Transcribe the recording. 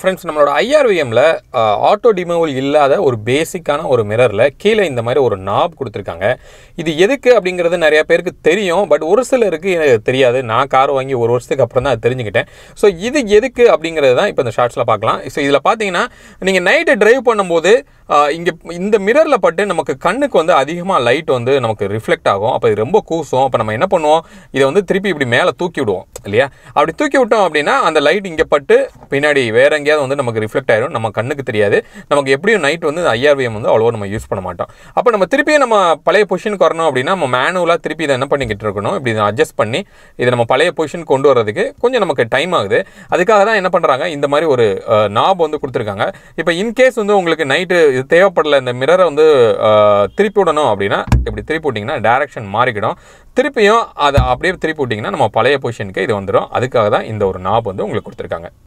friends நம்மளோட ஐஆர்விஎம்மில் auto டிமோவல் இல்லாத ஒரு பேசிக்கான ஒரு மிரரில் கீழே இந்த மாதிரி ஒரு நாப் கொடுத்துருக்காங்க இது எதுக்கு அப்படிங்கிறது நிறையா பேருக்கு தெரியும் பட் ஒரு சிலருக்கு எனக்கு தெரியாது நான் கார் வாங்கி ஒரு வருஷத்துக்கு அப்புறம் தான் தெரிஞ்சுக்கிட்டேன் ஸோ இது எதுக்கு அப்படிங்கிறது தான் இப்போ இந்த ஷார்ட்ஸில் பார்க்கலாம் ஸோ இதில் பார்த்தீங்கன்னா நீங்கள் நைட்டு ட்ரைவ் பண்ணும்போது இங்கே இந்த மிரரில் பட்டு நமக்கு கண்ணுக்கு வந்து அதிகமாக லைட் வந்து நமக்கு ரிஃப்ளெக்ட் ஆகும் அப்போ இது ரொம்ப கூசும் அப்போ நம்ம என்ன பண்ணுவோம் இதை வந்து திருப்பி இப்படி மேலே தூக்கி விடுவோம் இல்லையா அப்படி தூக்கி விட்டோம் அப்படின்னா அந்த லைட் இங்கே பட்டு பின்னாடி வேற எங்கேயாவது வந்து நமக்கு ரிஃப்ளெக்ட் ஆகிடும் நம்ம கண்ணுக்கு தெரியாது நமக்கு எப்படியும் நைட் வந்து ஐஆர்விஎம் வந்து அவ்வளோ நம்ம யூஸ் பண்ண மாட்டோம் அப்போ நம்ம திருப்பியும் நம்ம பழைய பொசிஷனுக்கு வரணும் அப்படின்னா நம்ம மேனுவலாக திருப்பி இதை என்ன பண்ணிக்கிட்டு இருக்கணும் இப்படி இதை அட்ஜஸ்ட் பண்ணி இதை நம்ம பழைய பொசிஷன் கொண்டு வரதுக்கு கொஞ்சம் நமக்கு டைம் ஆகுது அதுக்காக தான் என்ன பண்ணுறாங்க இந்த மாதிரி ஒரு நாப் வந்து கொடுத்துருக்காங்க இப்போ இன்கேஸ் வந்து உங்களுக்கு நைட்டு இது தேவைப்படல இந்த மிரரை வந்து திருப்பி விடணும் அப்படின்னா இப்படி திருப்பி விட்டிங்கன்னா டேரெக்ஷன் மாறிக்கிடும் திருப்பியும் அதை அப்படியே திருப்பி விட்டிங்கன்னா நம்ம பழைய பொசிஷனுக்கு இது வந்துடும் அதுக்காக தான் இந்த ஒரு நாப் வந்து உங்களுக்கு கொடுத்துருக்காங்க